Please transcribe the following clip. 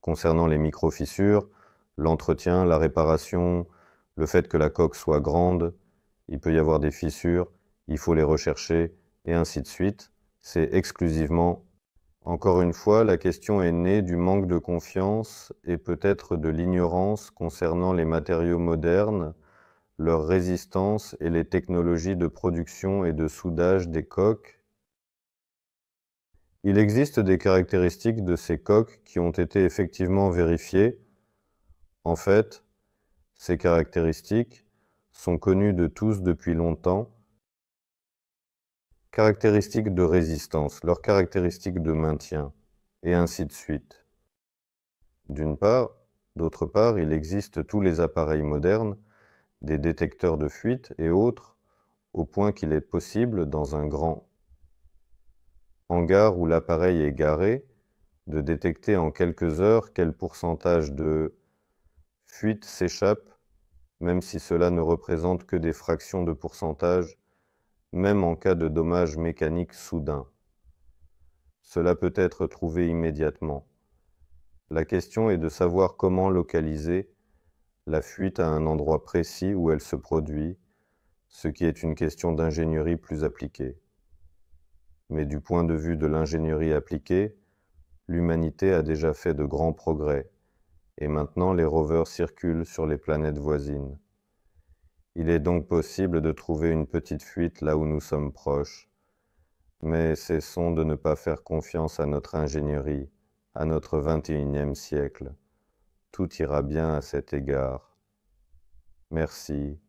concernant les micro-fissures, l'entretien, la réparation, le fait que la coque soit grande, il peut y avoir des fissures, il faut les rechercher, et ainsi de suite. C'est exclusivement, encore une fois, la question est née du manque de confiance et peut-être de l'ignorance concernant les matériaux modernes, leur résistance et les technologies de production et de soudage des coques, il existe des caractéristiques de ces coques qui ont été effectivement vérifiées. En fait, ces caractéristiques sont connues de tous depuis longtemps. Caractéristiques de résistance, leurs caractéristiques de maintien, et ainsi de suite. D'une part, d'autre part, il existe tous les appareils modernes, des détecteurs de fuite et autres, au point qu'il est possible, dans un grand gare où l'appareil est garé, de détecter en quelques heures quel pourcentage de fuite s'échappe, même si cela ne représente que des fractions de pourcentage, même en cas de dommage mécanique soudain. Cela peut être trouvé immédiatement. La question est de savoir comment localiser la fuite à un endroit précis où elle se produit, ce qui est une question d'ingénierie plus appliquée mais du point de vue de l'ingénierie appliquée, l'humanité a déjà fait de grands progrès, et maintenant les rovers circulent sur les planètes voisines. Il est donc possible de trouver une petite fuite là où nous sommes proches, mais cessons de ne pas faire confiance à notre ingénierie, à notre 21e siècle. Tout ira bien à cet égard. Merci,